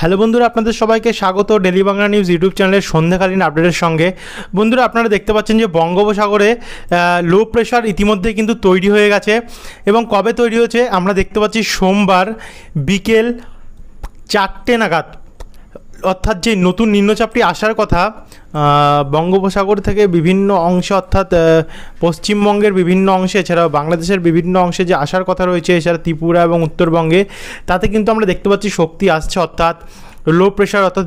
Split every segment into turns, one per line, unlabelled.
hello বন্ধুরা আপনাদের সবাইকে স্বাগত ডেলি বাংলা নিউজ ইউটিউব চ্যানেলের সন্ধ্যাকালীন আপডেটের সঙ্গে বন্ধুরা আপনারা দেখতে পাচ্ছেন যে বঙ্গোপসাগরে লো প্রেশার ইতিমধ্যে কিন্তু তৈরি হয়ে গেছে এবং কবে তৈরি হয়েছে আমরা দেখতে পাচ্ছি সোমবার বিকেল চারটে নাগাদ অর্থাৎ যে নতুন নিম্নচাপটি আসার কথা বঙ্গোপসাগর থেকে বিভিন্ন অংশে অর্থাৎ পশ্চিমবঙ্গের বিভিন্ন অংশে এছাড়াও বাংলাদেশের বিভিন্ন অংশে যে আসার কথা রয়েছে এছাড়া ত্রিপুরা এবং উত্তরবঙ্গে তাতে কিন্তু আমরা দেখতে পাচ্ছি শক্তি আসছে অর্থাৎ লো প্রেশার অর্থাৎ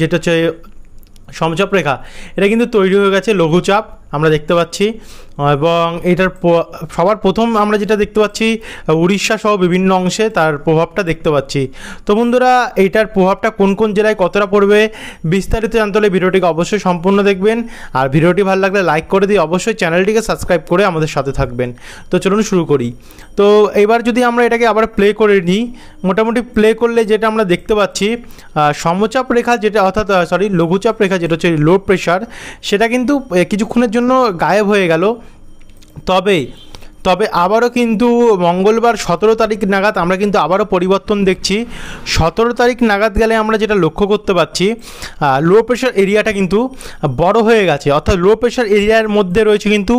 যেটা হচ্ছে সমচাপ রেখা এটা কিন্তু তৈরি হয়ে গেছে লঘুচাপ আমরা দেখতে পাচ্ছি এবং এটার সবার প্রথম আমরা যেটা দেখতে পাচ্ছি উড়িষ্যা সহ বিভিন্ন অংশে তার প্রভাবটা দেখতে পাচ্ছি তো বন্ধুরা এটার প্রভাবটা কোন কোন জেলায় কতটা পড়বে বিস্তারিত জানতে হলে ভিডিওটিকে অবশ্যই সম্পূর্ণ দেখবেন আর ভিডিওটি ভালো লাগলে লাইক করে দিয়ে অবশ্যই চ্যানেলটিকে সাবস্ক্রাইব করে আমাদের সাথে থাকবেন তো চলুন শুরু করি তো এবার যদি আমরা এটাকে আবার প্লে করে নিই মোটামুটি প্লে করলে যেটা আমরা দেখতে পাচ্ছি সমচাপ রেখা যেটা অর্থাৎ সরি লঘুচাপ রেখা যেটা হচ্ছে লো প্রেশার সেটা কিন্তু কিছুক্ষণের জন্য গায়েব হয়ে গেল তবে তবে আবারও কিন্তু মঙ্গলবার সতেরো তারিখ নাগাদ আমরা কিন্তু আবারও পরিবর্তন দেখছি সতেরো তারিখ নাগাদ গেলে আমরা যেটা লক্ষ্য করতে পারছি লো প্রেশার এরিয়াটা কিন্তু বড় হয়ে গেছে অর্থাৎ লো প্রেশার এরিয়ার মধ্যে রয়েছে কিন্তু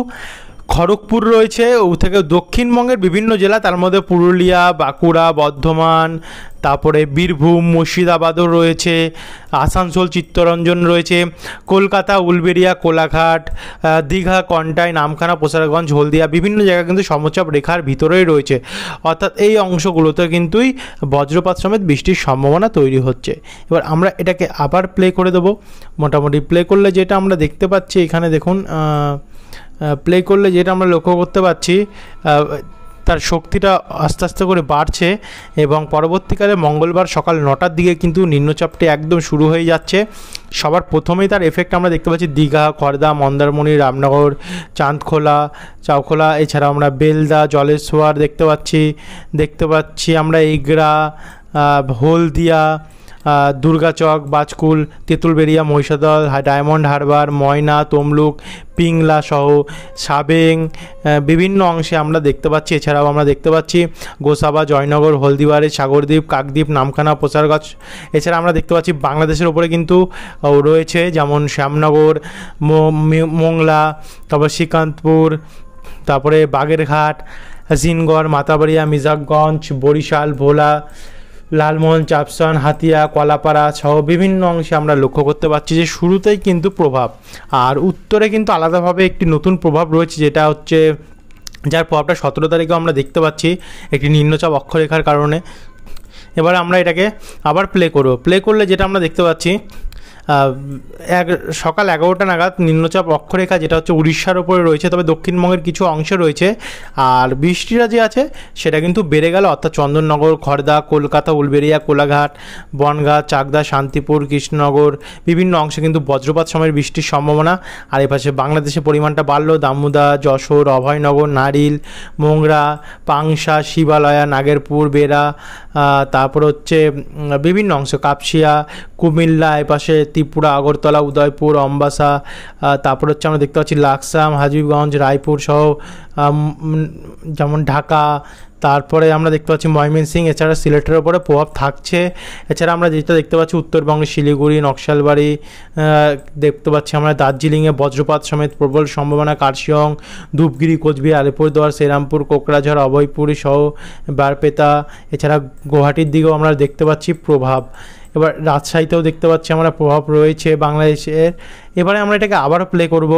খড়গপুর রয়েছে ও থেকে দক্ষিণবঙ্গের বিভিন্ন জেলা তার মধ্যে পুরুলিয়া বাঁকুড়া বর্ধমান তারপরে বীরভূম মুর্শিদাবাদও রয়েছে আসানসোল চিত্তরঞ্জন রয়েছে কলকাতা উলবেরিয়া কোলাঘাট দীঘা কন্টাই নামখানা প্রসারগঞ্জ হলদিয়া বিভিন্ন জায়গা কিন্তু সমচাপ রেখার ভিতরেই রয়েছে অর্থাৎ এই অংশগুলোতে কিন্তুই বজ্রপাত সমেত বৃষ্টির সম্ভাবনা তৈরি হচ্ছে এবার আমরা এটাকে আবার প্লে করে দেবো মোটামুটি প্লে করলে যেটা আমরা দেখতে পাচ্ছি এখানে দেখুন প্লে করলে যেটা আমরা লক্ষ্য করতে পারছি তার শক্তিটা আস্তে আস্তে করে বাড়ছে এবং পরবর্তীকালে মঙ্গলবার সকাল নটার দিকে কিন্তু নিম্নচাপটি একদম শুরু হয়ে যাচ্ছে সবার প্রথমেই তার এফেক্ট আমরা দেখতে পাচ্ছি দীঘা খর্দা মন্দারমণি রামনগর চাঁদখোলা চাউখোলা এছাড়া আমরা বেলদা জলেশ্বর দেখতে পাচ্ছি দেখতে পাচ্ছি আমরা এগরা হলদিয়া দুর্গাচক বাজকুল তেঁতুলবেড়িয়া মহিষাদল ডায়মন্ড হারবার ময়না তমলুক পিংলা সহ সাবেং বিভিন্ন অংশে আমরা দেখতে পাচ্ছি এছাড়াও আমরা দেখতে পাচ্ছি গোসাবা জয়নগর হলদিবাড়ি সাগরদ্বীপ কাকদ্বীপ নামখানা প্রসারগঞ্জ এছাড়া আমরা দেখতে পাচ্ছি বাংলাদেশের ওপরে কিন্তু রয়েছে যেমন শ্যামনগর মোংলা তারপর শ্রীকান্তপুর তারপরে বাগেরঘাট জিনগড় মাতাবাড়িয়া মিজাকগঞ্জ বরিশাল ভোলা লালমোহন চাপসান হাতিয়া কলাপাড়া সহ বিভিন্ন অংশে আমরা লক্ষ্য করতে পারছি যে শুরুতেই কিন্তু প্রভাব আর উত্তরে কিন্তু আলাদাভাবে একটি নতুন প্রভাব রয়েছে যেটা হচ্ছে যার প্রভাবটা সতেরো তারিখেও আমরা দেখতে পাচ্ছি একটি নিম্নচাপ অক্ষরেখার কারণে এবার আমরা এটাকে আবার প্লে করব প্লে করলে যেটা আমরা দেখতে পাচ্ছি এক সকাল এগারোটা নাগাদ নিম্নচাপ অক্ষরেখা যেটা হচ্ছে উড়িষ্যার ওপরে রয়েছে তবে দক্ষিণবঙ্গের কিছু অংশে রয়েছে আর বৃষ্টিটা যে আছে সেটা কিন্তু বেড়ে গেল অর্থাৎ চন্দননগর খড়দা কলকাতা উলবেড়িয়া কোলাঘাট বনগা চাকদা শান্তিপুর কৃষ্ণনগর বিভিন্ন অংশে কিন্তু বজ্রপাত সময়ের বৃষ্টির সম্ভাবনা আর এপাশে বাংলাদেশের পরিমাণটা বাড়লো দামুদা যশোর অভয়নগর নারিল মোংরা পাংশা শিবালয়া নাগেরপুর বেড়া তারপর হচ্ছে বিভিন্ন অংশ কাপসিয়া কুমিল্লা এপাশে ত্রিপুরা আগরতলা উদয়পুর অম্বাসা তারপর হচ্ছে আমরা দেখতে পাচ্ছি লাকসাম হাজিবগঞ্জ রায়পুর সহ যেমন ঢাকা তারপরে আমরা দেখতে পাচ্ছি ময়মনসিং এছাড়া সিলেটের ওপরে প্রভাব থাকছে এছাড়া আমরা যেটা দেখতে পাচ্ছি উত্তরবঙ্গে শিলিগুড়ি নকশালবাড়ি দেখতে পাচ্ছি আমরা দার্জিলিংয়ে বজ্রপাত সমেত প্রবল সম্ভাবনা কার্শিয়ং ধূপগিরি কোচবিহার আলিপুরদুয়ার শ্রীরামপুর কোকরাঝড় অভয়পুরী সহ বারপেতা এছাড়া গুয়াহাটির দিকেও আমরা দেখতে পাচ্ছি প্রভাব এবার রাজশাহীতেও দেখতে পাচ্ছি আমরা প্রভাব রয়েছে বাংলাদেশের এবারে আমরা এটাকে আবারও প্লে করব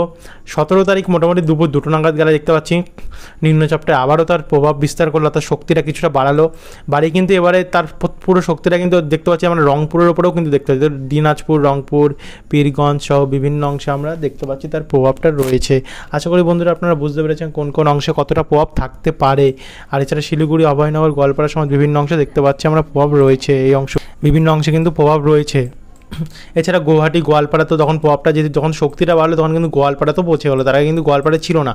সতেরো তারিখ মোটামুটি দুপুর দুটো নাগাদ গেলে দেখতে পাচ্ছি নিম্নচাপটা আবারও তার প্রভাব বিস্তার করলো তার শক্তিটা কিছুটা বাড়ালো বাড়ি কিন্তু এবারে তার পুরো শক্তিটা কিন্তু দেখতে পাচ্ছি আমরা রংপুরের ওপরেও কিন্তু দেখতে পাচ্ছি দিনাজপুর রংপুর পীরগঞ্জ সহ বিভিন্ন অংশে আমরা দেখতে পাচ্ছি তার প্রভাবটা রয়েছে আশা করি বন্ধুরা আপনারা বুঝতে পেরেছেন কোন কোন অংশে কতটা প্রভাব থাকতে পারে আর এছাড়া শিলিগুড়ি অভয়নগর গোয়ালপাড়া সমাজ বিভিন্ন অংশে দেখতে পাচ্ছি আমরা প্রভাব রয়েছে এই অংশ বিভিন্ন অংশে কিন্তু প্রভাব রয়েছে এছাড়া গুয়াহাটি গোয়ালপাড়া তো তখন প্রভাবটা যেহেতু যখন শক্তিটা বাড়লো তখন কিন্তু গোয়ালপাড়া তো পৌঁছে গেলো তারা কিন্তু গোয়ালপাড়া ছিল না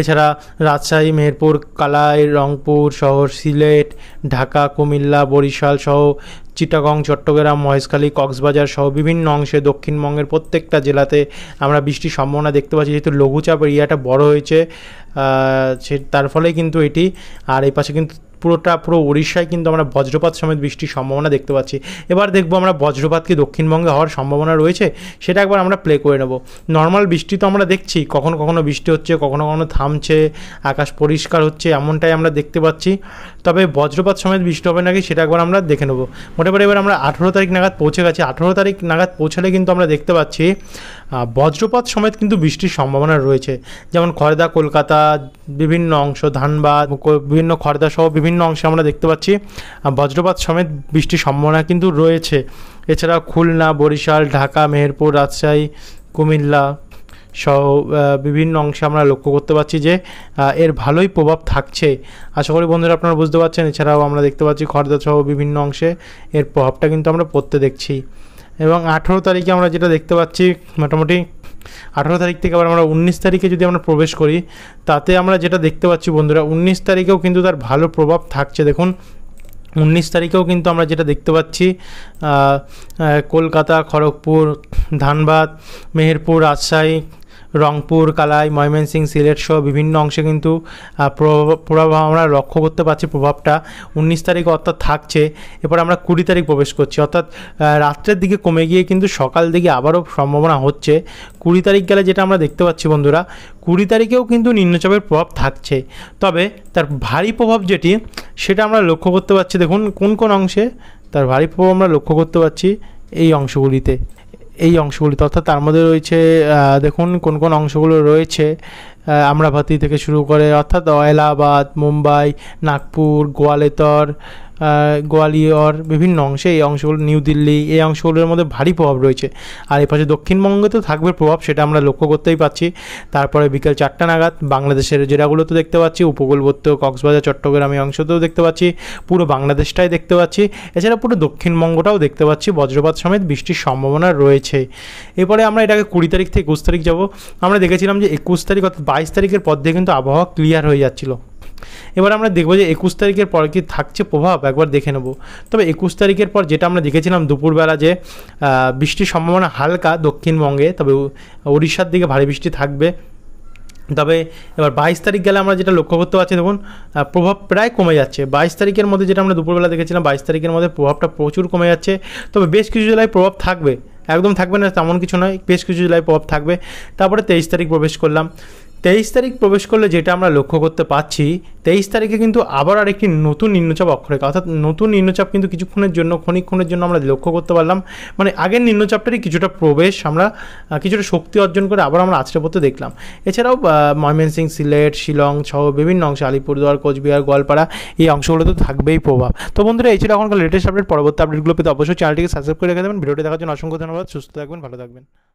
এছাড়া রাজশাহী মেহেরপুর কালাই রংপুর শহর সিলেট ঢাকা কুমিল্লা বরিশাল সহ চিটাগং চট্টগ্রাম মহেশখালী কক্সবাজার সহ বিভিন্ন অংশে দক্ষিণবঙ্গের প্রত্যেকটা জেলাতে আমরা বৃষ্টির সম্ভাবনা দেখতে পাচ্ছি যেহেতু লঘুচাপ এরিয়াটা বড় হয়েছে সে তার ফলে কিন্তু এটি আর এই পাশে কিন্তু পুরোটা পুরো উড়িষ্যায় কিন্তু আমরা বজ্রপাত সমেত বৃষ্টির সম্ভাবনা দেখতে পাচ্ছি এবার দেখবো আমরা বজ্রপাত কি দক্ষিণবঙ্গে হওয়ার সম্ভাবনা রয়েছে সেটা একবার আমরা প্লে করে নেব নর্মাল বৃষ্টি তো আমরা দেখছি কখনো কখনো বৃষ্টি হচ্ছে কখনো কখনো থামছে আকাশ পরিষ্কার হচ্ছে এমনটাই আমরা দেখতে পাচ্ছি তবে বজ্রপাত সমেত বৃষ্টি হবে নাকি সেটা একবার আমরা দেখে নেবো মোটামুটি এবার আমরা আঠেরো তারিখ নাগাদ পৌঁছে গেছি আঠেরো তারিখ নাগাদ পৌঁছালে কিন্তু আমরা দেখতে পাচ্ছি বজ্রপাত সমেত কিন্তু বৃষ্টির সম্ভাবনা রয়েছে যেমন খড়দা কলকাতা বিভিন্ন অংশ ধানবাদ বিভিন্ন খড়দা সহ বিভিন্ন বিভিন্ন অংশে আমরা দেখতে পাচ্ছি বজ্রপাত সমেত বৃষ্টির সম্ভাবনা কিন্তু রয়েছে এছাড়া খুলনা বরিশাল ঢাকা মেহেরপুর রাজশাহী কুমিল্লা সহ বিভিন্ন অংশে আমরা লক্ষ্য করতে পারছি যে এর ভালোই প্রভাব থাকছে আশা করি বন্ধুরা আপনারা বুঝতে পারছেন এছাড়াও আমরা দেখতে পাচ্ছি খর্দা সহ বিভিন্ন অংশে এর প্রভাবটা কিন্তু আমরা পড়তে দেখছি এবং আঠেরো তারিখে আমরা যেটা দেখতে পাচ্ছি মোটামুটি আঠারো তারিখ থেকে আবার আমরা উনিশ তারিখে যদি আমরা প্রবেশ করি তাতে আমরা যেটা দেখতে পাচ্ছি বন্ধুরা উনিশ তারিখেও কিন্তু তার ভালো প্রভাব থাকছে দেখুন উনিশ তারিখেও কিন্তু আমরা যেটা দেখতে পাচ্ছি কলকাতা খড়গপুর ধানবাদ মেহেরপুর রাজশাহী রংপুর কালাই ময়মনসিং সিলেট সহ বিভিন্ন অংশে কিন্তু প্রভাব আমরা লক্ষ্য করতে পারছি প্রভাবটা উনিশ তারিখ অর্থাৎ থাকছে এরপর আমরা কুড়ি তারিখ প্রবেশ করছি অর্থাৎ রাত্রের দিকে কমে গিয়ে কিন্তু সকাল দিকে আবারও সম্ভাবনা হচ্ছে কুড়ি তারিখ গেলে যেটা আমরা দেখতে পাচ্ছি বন্ধুরা কুড়ি তারিখেও কিন্তু নিম্নচাপের প্রভাব থাকছে তবে তার ভারী প্রভাব যেটি সেটা আমরা লক্ষ্য করতে পারছি দেখুন কোন কোন অংশে তার ভারী প্রভাব আমরা লক্ষ্য করতে পারছি এই অংশগুলিতে এই অংশগুলিতে অর্থাৎ তার মধ্যে রয়েছে দেখুন কোন কোন অংশগুলো রয়েছে আমরাভাতি থেকে শুরু করে অর্থাৎ এলাহাবাদ মুম্বাই নাগপুর গোয়ালেতর গোয়ালিয়র বিভিন্ন অংশে এই অংশগুলো নিউ দিল্লি এই অংশগুলোর মধ্যে ভারী প্রভাব রয়েছে আর পাশে দক্ষিণবঙ্গে তো থাকবে প্রভাব সেটা আমরা লক্ষ্য করতেই পাচ্ছি তারপরে বিকেল চারটা নাগাদ বাংলাদেশের জেলাগুলো তো দেখতে পাচ্ছি উপকূলবর্তী কক্সবাজার চট্টগ্রাম এই অংশতেও দেখতে পাচ্ছি পুরো বাংলাদেশটাই দেখতে পাচ্ছি এছাড়া পুরো দক্ষিণবঙ্গটাও দেখতে পাচ্ছি বজ্রপাত সমেত বৃষ্টির সম্ভাবনা রয়েছে এরপরে আমরা এটাকে কুড়ি তারিখ থেকে একুশ তারিখ যাব আমরা দেখেছিলাম যে একুশ তারিখ অর্থাৎ বাইশ তারিখের পর দিয়ে কিন্তু আবহাওয়া ক্লিয়ার হয়ে যাচ্ছিলো এবার আমরা দেখবো যে একুশ তারিখের পর কি থাকছে প্রভাব একবার দেখে নেব তবে একুশ তারিখের পর যেটা আমরা দেখেছিলাম দুপুরবেলা যে বৃষ্টির সম্ভাবনা হালকা দক্ষিণবঙ্গে তবে উড়িষ্যার দিকে ভারী বৃষ্টি থাকবে তবে এবার বাইশ তারিখ গেলে আমরা যেটা লক্ষ্য করতে পারছি দেখুন প্রভাব প্রায় কমে যাচ্ছে বাইশ তারিখের মধ্যে যেটা আমরা দুপুরবেলা দেখেছিলাম বাইশ তারিখের মধ্যে প্রভাবটা প্রচুর কমে যাচ্ছে তবে বেশ কিছু জেলায় প্রভাব থাকবে একদম থাকবে না তেমন কিছু নয় বেশ কিছু জেলায় প্রভাব থাকবে তারপরে তেইশ তারিখ প্রবেশ করলাম তেইশ তারিখ প্রবেশ করলে যেটা আমরা লক্ষ্য করতে পাচ্ছি তেইশ তারিখে কিন্তু আবার আরেকটি নতুন নিম্নচাপ অক্ষরেখা অর্থাৎ নতুন নিম্নচাপ কিন্তু কিছুক্ষণের জন্য ক্ষণিক্ষণের জন্য আমরা লক্ষ্য করতে পারলাম মানে আগের নিম্নচাপটারই কিছুটা প্রবেশ আমরা কিছুটা শক্তি অর্জন করে আবার আমরা আছড়ে পড়তে দেখলাম এছাড়াও ময়মনসিং সিলেট শিলং সহ বিভিন্ন অংশে আলিপুরদুয়ার কোচবিহার গোয়ালপাড়া এই অংশগুলোতে থাকবেই প্রভাব তো বন্ধুরা এই ছিল এখনকার লেটেস্ট আপডেট পরবর্তী আপডেটগুলো পেতে অবশ্যই চ্যানেলটিকে সাবস্ক্রাইব করে রেখে দেবেন ভিডিওটি দেখার জন্য অসংখ্য ধন্যবাদ সুস্থ থাকবেন ভালো থাকবেন